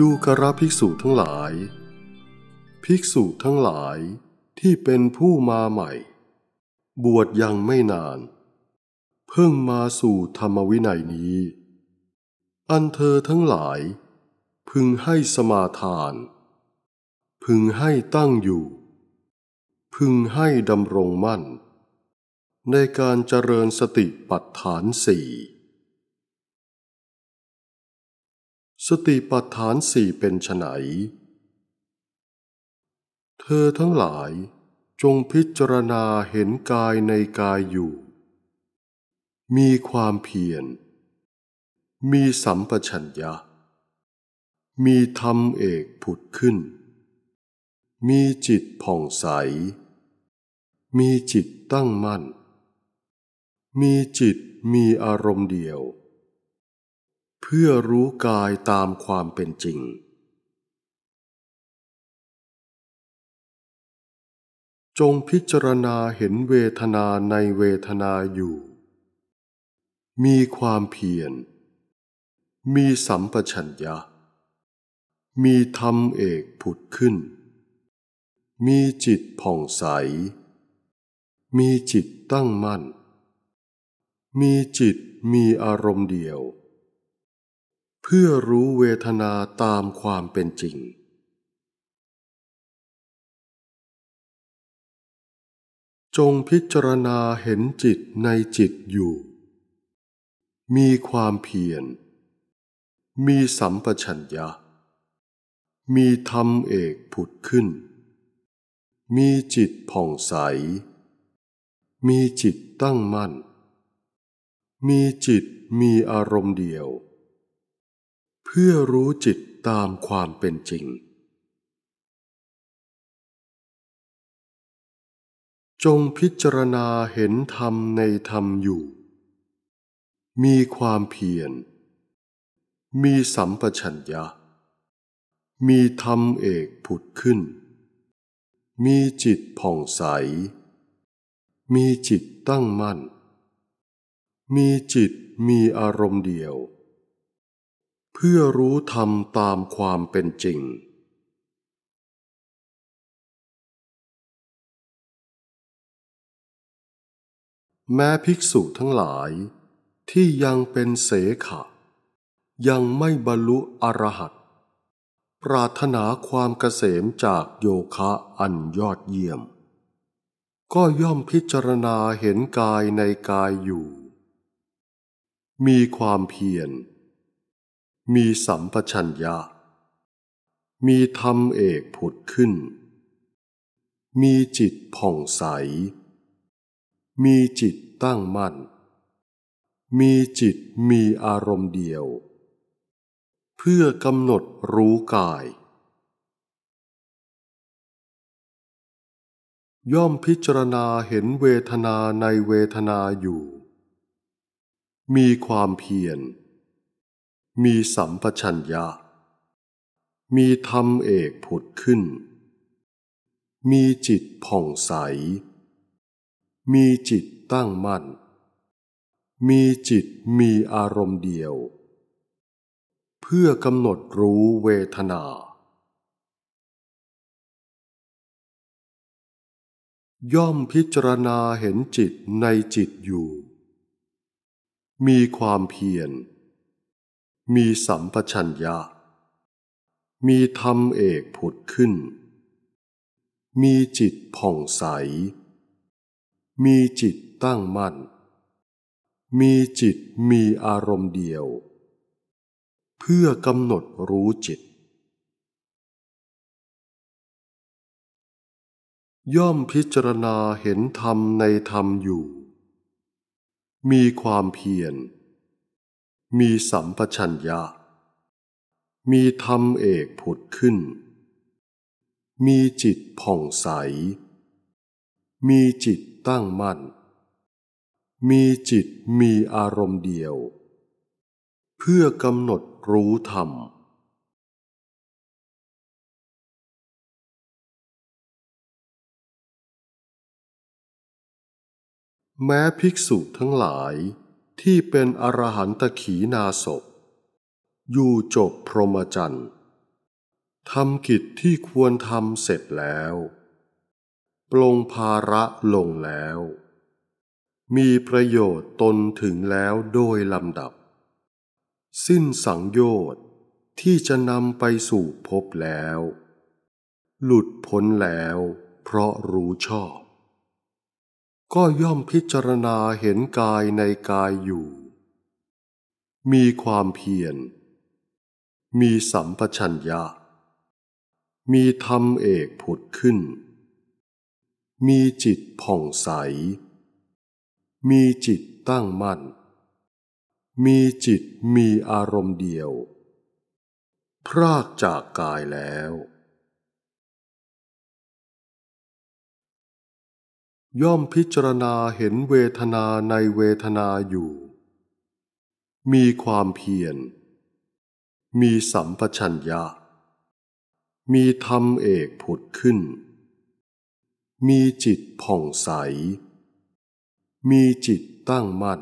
ดูกระภิกษุทั้งหลาย ภิกษุทั้งหลายที่เป็นผู้มาใหม่ บวชยังไม่นาน เพิ่งมาสู่ธรรมวินัยนี้ อันเธอทั้งหลายพึงให้สมาทาน พึงให้ตั้งอยู่ พึงให้ดำรงมั่น ในการเจริญสติปัฏฐานสี่สติปัฏฐานสี่เป็นไฉนเธอทั้งหลายจงพิจารณาเห็นกายในกายอยู่ มีความเพียร มีสัมปชัญญะ มีธรรมเอกผุดขึ้น มีจิตผ่องใส มีจิตตั้งมั่น มีจิตมีอารมณ์เดียวเพื่อรู้กายตามความเป็นจริง จงพิจารณาเห็นเวทนาในเวทนาอยู่ มีความเพียร มีสัมปชัญญะ มีธรรมเอกผุดขึ้น มีจิตผ่องใส มีจิตตั้งมั่น มีจิตมีอารมณ์เดียวพื่อรู้เวทนาตามความเป็นจริง จงพิจารณาเห็นจิตในจิตอยู่ มีความเพียร มีสัมปชัญญะ มีธรรมเอกผุดขึ้น มีจิตผ่องใส มีจิตตั้งมั่น มีจิตมีอารมณ์เดียวเพื่อรู้จิตตามความเป็นจริง จงพิจารณาเห็นธรรมในธรรมอยู่ มีความเพียร มีสัมปชัญญะ มีธรรมเอกผุดขึ้น มีจิตผ่องใส มีจิตตั้งมั่น มีจิตมีอารมณ์เดียวเพื่อรู้ธรรมตามความเป็นจริง แม้ภิกษุทั้งหลายที่ยังเป็นเสขะ ยังไม่บรรลุอรหัตปรารถนาความเกษมจากโยคะอันยอดเยี่ยม ก็ย่อมพิจารณาเห็นกายในกายอยู่ มีความเพียรมีสัมปชัญญะ มีธรรมเอกผุดขึ้น มีจิตผ่องใส มีจิตตั้งมั่น มีจิตมีอารมณ์เดียว เพื่อกำหนดรู้กาย ย่อมพิจารณาเห็นเวทนาในเวทนาอยู่ มีความเพียรมีสัมปชัญญะ มีธรรมเอกผุดขึ้น มีจิตผ่องใส มีจิตตั้งมั่น มีจิตมีอารมณ์เดียว เพื่อกำหนดรู้เวทนา ย่อมพิจารณาเห็นจิตในจิตอยู่ มีความเพียรมีสัมปชัญญะ มีธรรมเอกผุดขึ้น มีจิตผ่องใส มีจิตตั้งมั่น มีจิตมีอารมณ์เดียว เพื่อกำหนดรู้จิต ย่อมพิจารณาเห็นธรรมในธรรมอยู่ มีความเพียรมีสัมปชัญญะ มีธรรมเอกผุดขึ้น มีจิตผ่องใส มีจิตตั้งมั่น มีจิตมีอารมณ์เดียว เพื่อกำหนดรู้ธรรม แม้ภิกษุทั้งหลายที่เป็นอรหันตขีนาศอยู่จบพรหมจรรย์ทำกิจที่ควรทำเสร็จแล้วปลงภาระลงแล้ว มีประโยชน์ตนถึงแล้วโดยลำดับ สิ้นสังโยชน์ที่จะนำไปสู่พบแล้ว หลุดพ้นแล้วเพราะรู้ชอบก็ย่อมพิจารณาเห็นกายในกายอยู่ มีความเพียร มีสัมปชัญญะ มีธรรมเอกผุดขึ้น มีจิตผ่องใส มีจิตตั้งมั่น มีจิตมีอารมณ์เดียว พรากจากกายแล้วย่อมพิจารณาเห็นเวทนาในเวทนาอยู่ มีความเพียร มีสัมปชัญญะ มีธรรมเอกผุดขึ้น มีจิตผ่องใส มีจิตตั้งมั่น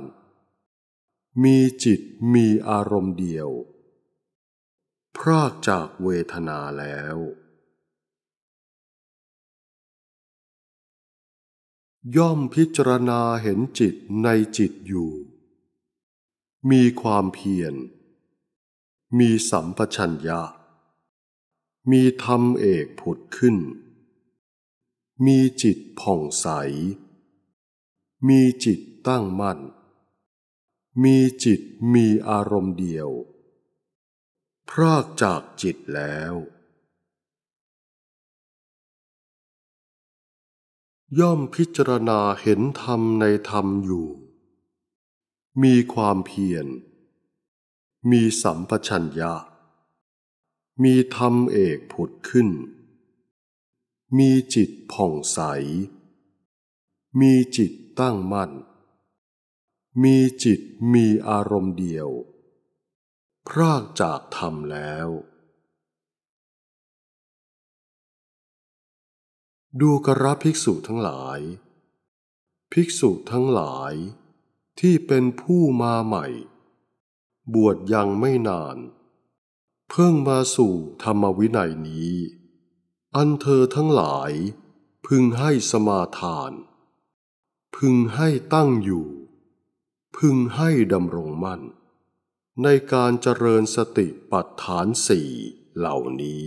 มีจิตมีอารมณ์เดียว พรากจากเวทนาแล้วย่อมพิจารณาเห็นจิตในจิตอยู่ มีความเพียร มีสัมปชัญญะ มีธรรมเอกผุดขึ้น มีจิตผ่องใส มีจิตตั้งมั่น มีจิตมีอารมณ์เดียว พรากจากจิตแล้วย่อมพิจารณาเห็นธรรมในธรรมอยู่ มีความเพียร มีสัมปชัญญะ มีธรรมเอกผุดขึ้น มีจิตผ่องใส มีจิตตั้งมั่น มีจิตมีอารมณ์เดียว พรากจากธรรมแล้วดูกระภิกษุทั้งหลาย ภิกษุทั้งหลายที่เป็นผู้มาใหม่ บวชยังไม่นาน เพิ่งมาสู่ธรรมวินัยนี้ อันเธอทั้งหลายพึงให้สมาทาน พึงให้ตั้งอยู่ พึงให้ดำรงมั่น ในการเจริญสติปัฏฐานสี่เหล่านี้